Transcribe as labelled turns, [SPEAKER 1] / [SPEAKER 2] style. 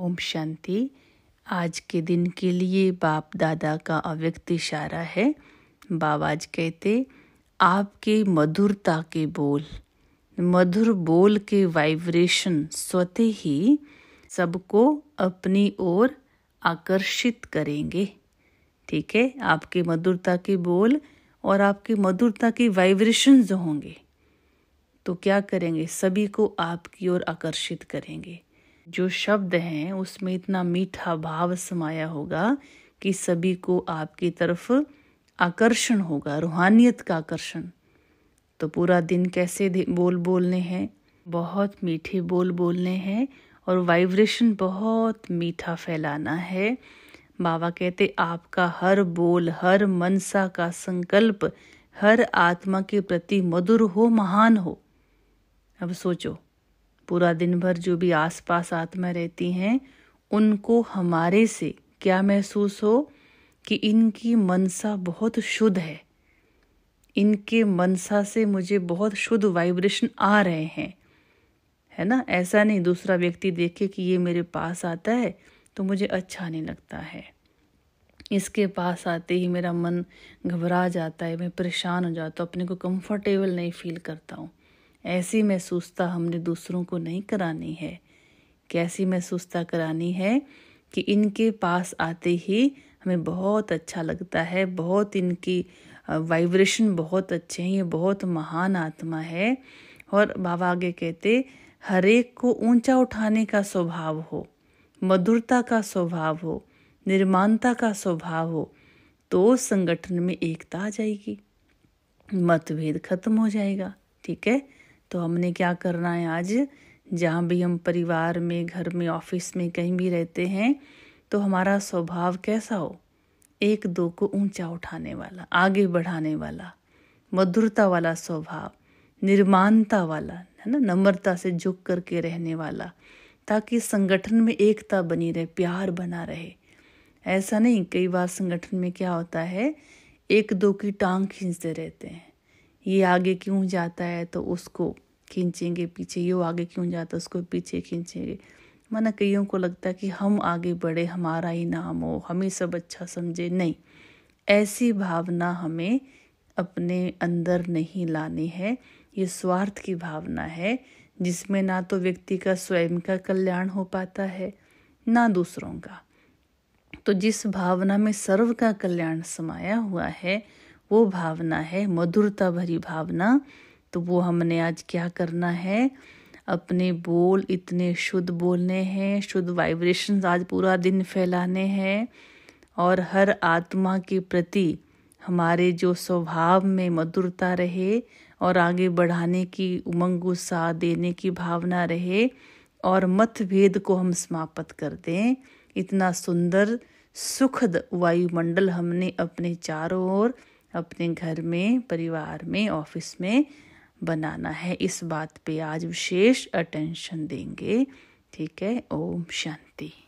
[SPEAKER 1] ओम शांति आज के दिन के लिए बाप दादा का अव्यक्त इशारा है बाबा आज कहते आपके मधुरता के बोल मधुर बोल के वाइब्रेशन स्वतः ही सबको अपनी ओर आकर्षित करेंगे ठीक है आपके मधुरता के बोल और आपके मधुरता के वाइब्रेशन जो होंगे तो क्या करेंगे सभी को आपकी ओर आकर्षित करेंगे जो शब्द हैं उसमें इतना मीठा भाव समाया होगा कि सभी को आपकी तरफ आकर्षण होगा रूहानियत का आकर्षण तो पूरा दिन कैसे बोल बोलने हैं बहुत मीठे बोल बोलने हैं और वाइब्रेशन बहुत मीठा फैलाना है बाबा कहते आपका हर बोल हर मनसा का संकल्प हर आत्मा के प्रति मधुर हो महान हो अब सोचो पूरा दिन भर जो भी आसपास आत्मा रहती हैं उनको हमारे से क्या महसूस हो कि इनकी मनसा बहुत शुद्ध है इनके मनसा से मुझे बहुत शुद्ध वाइब्रेशन आ रहे हैं है ना ऐसा नहीं दूसरा व्यक्ति देखे कि ये मेरे पास आता है तो मुझे अच्छा नहीं लगता है इसके पास आते ही मेरा मन घबरा जाता है मैं परेशान हो जाता हूँ अपने को कंफर्टेबल नहीं फील करता हूँ ऐसी महसूसता हमने दूसरों को नहीं करानी है कैसी महसूसता करानी है कि इनके पास आते ही हमें बहुत अच्छा लगता है बहुत इनकी वाइब्रेशन बहुत अच्छे हैं ये बहुत महान आत्मा है और बाबा आगे कहते हरेक को ऊंचा उठाने का स्वभाव हो मधुरता का स्वभाव हो निर्माणता का स्वभाव हो तो संगठन में एकता आ जाएगी मतभेद खत्म हो जाएगा ठीक है तो हमने क्या करना है आज जहाँ भी हम परिवार में घर में ऑफिस में कहीं भी रहते हैं तो हमारा स्वभाव कैसा हो एक दो को ऊंचा उठाने वाला आगे बढ़ाने वाला मधुरता वाला स्वभाव निर्माणता वाला है ना नम्रता से झुक करके रहने वाला ताकि संगठन में एकता बनी रहे प्यार बना रहे ऐसा नहीं कई बार संगठन में क्या होता है एक दो की टांग खींचते रहते हैं ये आगे क्यों जाता है तो उसको खींचेंगे पीछे यो आगे क्यों जाता उसको पीछे खींचेंगे माना कईयों को लगता है कि हम आगे बढ़े हमारा ही नाम हो हमें सब अच्छा समझे नहीं ऐसी भावना हमें अपने अंदर नहीं लानी है ये स्वार्थ की भावना है जिसमें ना तो व्यक्ति का स्वयं का कल्याण हो पाता है ना दूसरों का तो जिस भावना में सर्व का कल्याण समाया हुआ है वो भावना है मधुरता भरी भावना तो वो हमने आज क्या करना है अपने बोल इतने शुद्ध बोलने हैं शुद्ध वाइब्रेशंस आज पूरा दिन फैलाने हैं और हर आत्मा के प्रति हमारे जो स्वभाव में मधुरता रहे और आगे बढ़ाने की उमंग उत्साह देने की भावना रहे और मतभेद को हम समाप्त कर दें इतना सुंदर सुखद वायुमंडल हमने अपने चारों ओर अपने घर में परिवार में ऑफिस में बनाना है इस बात पे आज विशेष अटेंशन देंगे ठीक है ओम शांति